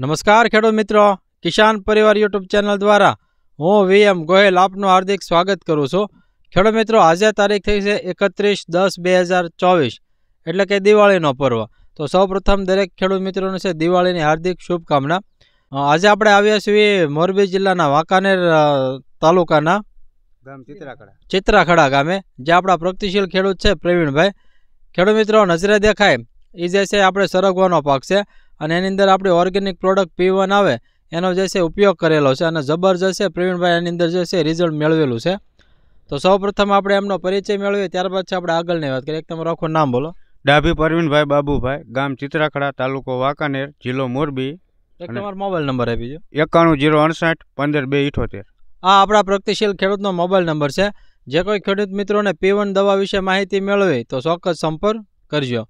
નમસ્કાર ખેડૂત મિત્રો કિસાન પરિવાર યુટ્યુબ ચેનલ દ્વારા હું વી એમ ગોહેલ આપનું હાર્દિક સ્વાગત કરું છું ખેડૂત મિત્રો આજે તારીખ થઈ છે એકત્રીસ દસ બે હજાર ચોવીસ એટલે કે દિવાળીનો પર્વ તો સૌપ્રથમ દરેક ખેડૂત મિત્રોને છે દિવાળીની હાર્દિક શુભકામના આજે આપણે આવ્યા છીએ મોરબી જિલ્લાના વાંકાનેર તાલુકાના ચિત્રાખડા ચિત્રાખડા ગામે જે આપણા પ્રગતિશીલ ખેડૂત છે પ્રવીણભાઈ ખેડૂત મિત્રો નજરે દેખાય એ જે છે આપણે સરગવાનો પાક છે અને એની અંદર આપણી ઓર્ગેનિક પ્રોડક્ટ પી આવે એનો જે છે ઉપયોગ કરેલો છે અને જબરજસ્ત પ્રવીણભાઈ એની અંદર જે છે રિઝલ્ટ મેળવેલું છે તો સૌપ્રથમ આપણે એમનો પરિચય મેળવીએ ત્યારબાદ છે આપણે આગળની વાત કરીએ એક તમારું આખું નામ બોલો ડાભી પરવીનભાઈ બાબુભાઈ ગામ ચિત્રાખડા તાલુકો વાંકાનેર જિલ્લો મોરબી તમારો મોબાઈલ નંબર આપી દો એકાણું જીરો અડસઠ પંદર બે ઇઠોતેર આ આપણા પ્રગતિશીલ ખેડૂતનો મોબાઈલ નંબર છે જે કોઈ ખેડૂત મિત્રોને પીવન દવા વિશે માહિતી મેળવી તો ચોક્કસ સંપર્ક કરજો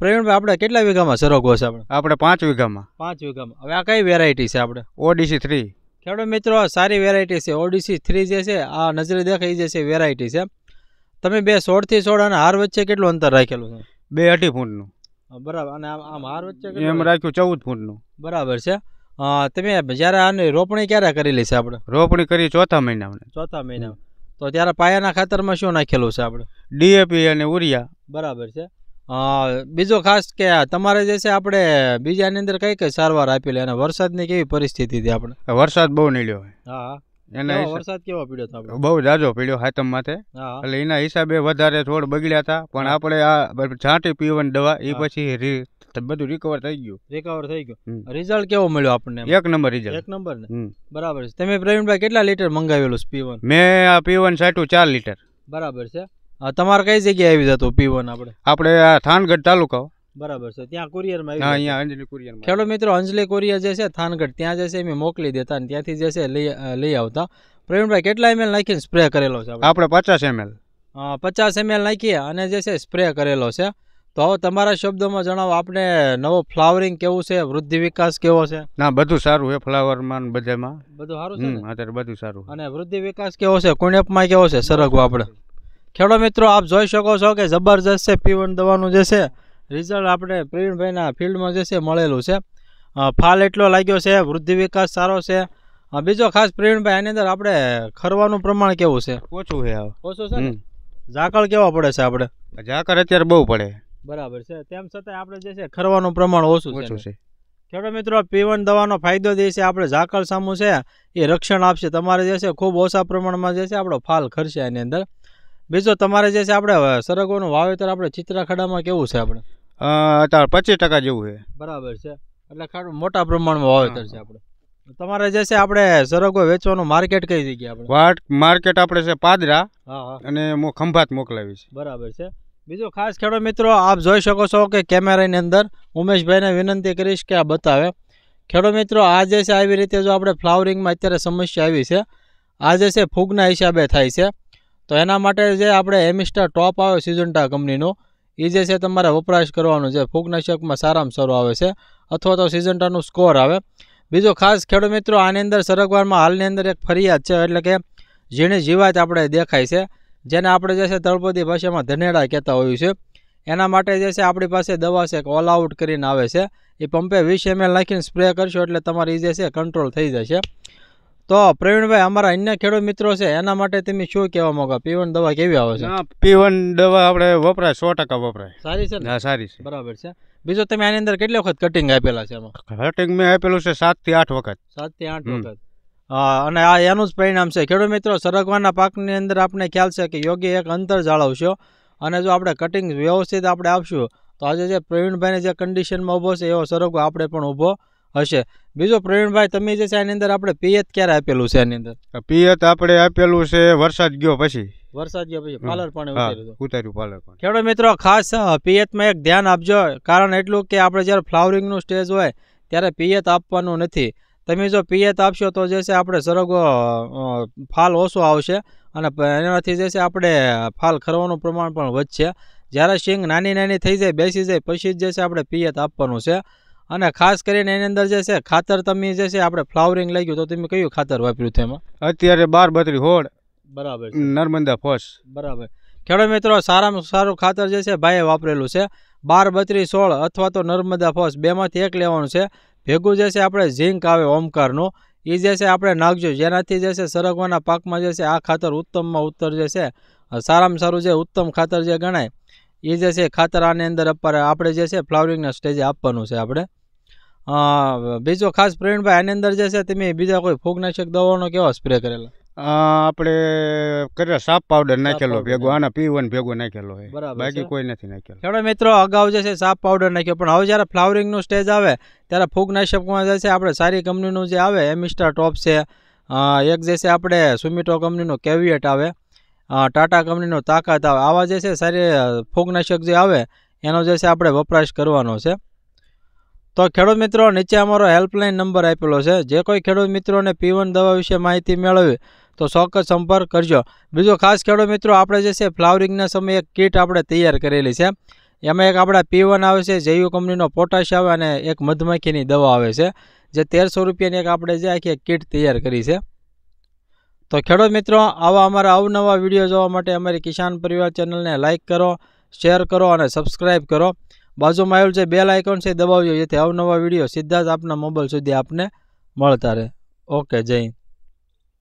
પ્રવીણભાઈ આપણે કેટલા વીઘામાં સરગવો છે આપણે આપણે પાંચ વીઘામાં પાંચ વીઘામાં હવે આ કઈ વેરાયટી છે આપણે ઓડીસી થ્રી ખેડૂત મિત્રો સારી વેરાયટી છે ઓડીસી થ્રી જે છે આ નજરે દેખાય જે છે વેરાયટી છે તમે બે સોળથી સોળ અને હાર વચ્ચે કેટલું અંતર રાખેલું છે બે અઢી ફૂટનું બરાબર અને આમ હાર વચ્ચે એમ રાખ્યું ચૌદ ફૂટનું બરાબર છે તમે જ્યારે આની રોપણી ક્યારે કરેલી છે આપણે રોપણી કરી ચોથા મહિનામાં ચોથા મહિનામાં તો ત્યારે પાયાના ખાતરમાં શું નાખેલું છે આપણે ડીએપી અને ઉરિયા બરાબર છે બીજો ખાસ કે તમારે જે છે આપણે બીજાની અંદર કઈ કઈ સારવાર આપેલી અને વરસાદની કેવી પરિસ્થિતિ હતી આપણે વરસાદ બહુ નીડ્યો હા એને વરસાદ કેવો પીડ્યો હતો બહુ જાજો પીડ્યો હાથમ માથે એટલે એના હિસાબે વધારે છોડ બગડ્યા હતા પણ આપણે આ છાંટી પીવાની દવા એ પછી બધું રિકવર થઈ ગયું રિકવર થઈ ગયું રિઝલ્ટ કેવો મળ્યો આપણને એક નંબર રિઝલ્ટ એક નંબર ને બરાબર છે તમે પ્રવીણભાઈ કેટલા લીટર મંગાવેલું પીવન મેં આ પીવન સાઠું ચાર લીટર બરાબર છે તમારે કઈ જગ્યાએ આવી જતો પી વન આપણે આપણે આ થાનગઢ તાલુકા બરાબર છે ત્યાં કુરિયરમાં હા અહીંયા અંજલિ કુરિયરમાં ખેડૂત મિત્રો અંજલિ કુરિયર જે છે થાનગઢ ત્યાં જે છે એમ મોકલી દેતા અને ત્યાંથી જે છે લઈ લઈ આવતા પ્રવીણભાઈ કેટલા એમએલ નાખીને સ્પ્રે કરેલો છે આપણે પચાસ એમએલ પચાસ એમએલ નાખીએ અને જે છે સ્પ્રે કરેલો છે તો હવે તમારા શબ્દોમાં જણાવો આપણે નવો ફ્લાવરિંગ કેવું છે વૃદ્ધિ વિકાસ કેવો છે ના બધું સારું છે ફ્લાવરમાં બધામાં બધું સારું છે અત્યારે બધું સારું અને વૃદ્ધિ વિકાસ કેવો છે કુણેપમાં કેવો છે સરગવો આપણે ખેડો મિત્રો આપ જોઈ શકો છો કે જબરજસ્ત છે પીવન દવાનું જે છે રિઝલ્ટ આપણે પ્રવીણભાઈના ફિલ્ડમાં જે છે મળેલું છે ફાલ એટલો લાગ્યો છે વૃદ્ધિ વિકાસ સારો છે બીજો ખાસ પ્રવીણભાઈ એની અંદર આપણે ખરવાનું પ્રમાણ કેવું છે ઓછું છે ઓછું છે ઝાકળ કેવા પડે છે આપણે ઝાકળ અત્યારે બહુ પડે બરાબર છે તેમ છતાં આપણે જે છે ખરવાનું પ્રમાણ ઓછું ઓછું છે ખેડૂત મિત્રો પીવન દવાનો ફાયદો જે છે આપણે ઝાકળ સામું છે એ રક્ષણ આપશે તમારે જે છે ખૂબ ઓછા પ્રમાણમાં જે છે આપણો ફાલ ખરશે એની અંદર બીજો તમારે જે છે આપણે સરગવાનું વાવેતર આપણે ચિત્રાખડામાં કેવું છે આપણે અત્યારે પચીસ ટકા જેવું છે બરાબર છે એટલે ખાડું મોટા પ્રમાણમાં વાવેતર છે આપણે તમારે જે છે આપણે સરગો વેચવાનું માર્કેટ કઈ જગ્યા આપણે માર્કેટ આપણે છે પાદરા અને હું ખંભાત મોકલાવી છે બરાબર છે બીજો ખાસ ખેડૂત મિત્રો આપ જોઈ શકો છો કે કેમેરાની અંદર ઉમેશભાઈને વિનંતી કરીશ કે આ બતાવે ખેડૂત મિત્રો આ જે છે આવી રીતે જો આપણે ફ્લાવરિંગમાં અત્યારે સમસ્યા આવી છે આ જે છે ફૂગના હિસાબે થાય છે તો એના માટે જે આપણે એમિસ્ટર ટોપ આવે સિઝન્ટા કંપનીનો એ જે છે તમારે વપરાશ કરવાનું છે ફૂગનાશકમાં સારામાં સારો આવે છે અથવા તો સિઝન્ટાનું સ્કોર આવે બીજો ખાસ ખેડૂત મિત્રો આની અંદર સરગવારમાં હાલની અંદર એક ફરિયાદ છે એટલે કે ઝીણી જીવાત આપણે દેખાય છે જેને આપણે જે છે તળપદી ભાષામાં ધનેડા કહેતા હોઈએ છીએ એના માટે જે છે આપણી પાસે દવા છે એક ઓલ આઉટ કરીને આવે છે એ પંપે વીસ એમએલ નાખીને સ્પ્રે કરશો એટલે તમારી જે છે કંટ્રોલ થઈ જશે તો પ્રવીણભાઈ અમારા અન્ય ખેડૂત મિત્રો છે એના માટે તમે શું કહેવા માંગો પીવન દવા કેવી આવે છે પીવન દવા આપણે વપરાય સો ટકા વપરાય સારી છે હા સારી છે બરાબર છે બીજો તમે આની અંદર કેટલી વખત કટિંગ આપેલા છે કટિંગ મેં આપેલું છે સાત થી આઠ વખત સાત થી આઠ વખત અને આ એનું જ પરિણામ છે ખેડૂત મિત્રો સરગવાના પાકની અંદર આપણે ખ્યાલ છે કે યોગ્ય એક અંતર જાળવશો અને જો આપણે કટિંગ વ્યવસ્થિત આપણે આપશું તો આજે જે પ્રવીણભાઈને જે કન્ડિશનમાં ઊભો છે એવો સરગવો આપણે પણ ઊભો હશે બીજો પ્રવીણભાઈ તમે જે છે એની અંદર આપણે પિયત ક્યારે આપેલું છે એની અંદર પિયત આપણે આપેલું છે વરસાદ ગયો પછી વરસાદ ગયો પછી પાલર પાણી ઉતાર્યું પાલર પાણી ખેડૂત મિત્રો ખાસ પિયતમાં એક ધ્યાન આપજો કારણ એટલું કે આપણે જ્યારે ફ્લાવરિંગનું સ્ટેજ હોય ત્યારે પિયત આપવાનું નથી તમે જો પિયત આપશો તો જે છે આપણે સરગો ફાલ ઓછો આવશે અને એનાથી જે છે આપણે ફાલ ખરવાનું પ્રમાણ પણ વધશે જ્યારે શીંગ નાની નાની થઈ જાય બેસી જાય પછી જ જે છે આપણે પિયત આપવાનું છે અને ખાસ કરીને એની અંદર જે છે ખાતર તમે જે છે આપણે ફ્લાવરિંગ લઈ ગયું તો તમે કયું ખાતર વાપર્યું તેમાં અત્યારે બાર બત્રી હોડ બરાબર નર્મદા ફોસ બરાબર ખેડૂત મિત્રો સારામાં સારું ખાતર જે છે ભાઈએ વાપરેલું છે બાર બત્રી સોળ અથવા તો નર્મદા ફોસ બેમાંથી એક લેવાનું છે ભેગું જે છે આપણે ઝીંક આવે ઓમકારનું એ જે છે આપણે નાખજો જેનાથી જે છે સરગવાના પાકમાં જે છે આ ખાતર ઉત્તમમાં ઉત્તર જે છે સારામાં સારું જે ઉત્તમ ખાતર જે ગણાય એ જે છે ખાતર આની અંદર આપવા આપણે જે છે ફ્લાવરિંગના સ્ટેજે આપવાનું છે આપણે બીજો ખાસ પ્રવીણભાઈ આની અંદર જે છે તમે બીજા કોઈ ફૂગનાશક દવાનો કેવા સ્પ્રે કરેલા આપણે કર્યો સાપ પાવડર નાખેલો ભેગો આના પીવન ભેગો નાખેલો બરાબર બાકી કોઈ નથી નાખેલો ખેડો મિત્રો અગાઉ જે છે સાપ પાવડર નાખ્યો પણ હવે જ્યારે ફ્લાવરિંગનું સ્ટેજ આવે ત્યારે ફૂગનાશકમાં જે છે આપણે સારી કંપનીનું જે આવે એમિસ્ટા ટોપ છે એક જે છે આપણે સુમિટો કંપનીનો કેવિયટ આવે ટાટા કંપનીનો તાકાત આવે આવા જે છે સારી ફૂગનાશક જે આવે એનો જે છે આપણે વપરાશ કરવાનો છે તો ખેડૂત મિત્રો નીચે અમારો હેલ્પલાઇન નંબર આપેલો છે જે કોઈ ખેડૂત મિત્રોને પીવન દવા વિશે માહિતી મેળવી તો ચોક્કસ સંપર્ક કરજો બીજો ખાસ ખેડૂત મિત્રો આપણે જે છે ફ્લાવરિંગના સમયે એક કીટ આપણે તૈયાર કરેલી છે એમાં એક આપણા પીવન આવે છે જૈવ કંપનીનો પોટાશ આવે અને એક મધમાખીની દવા આવે છે જે તેરસો રૂપિયાની એક આપણે જે આખી કીટ તૈયાર કરી છે તો ખેડૂત મિત્રો આવા અમારા અવનવા વિડીયો જોવા માટે અમારી કિસાન પરિવાર ચેનલને લાઇક કરો શેર કરો અને સબસ્ક્રાઈબ કરો બાજુમાં આવેલું જે બેલ આઇકોન છે દબાવજો જેથી અવનવા વિડીયો સીધા જ આપના મોબાઈલ સુધી આપને મળતા રહે ઓકે જય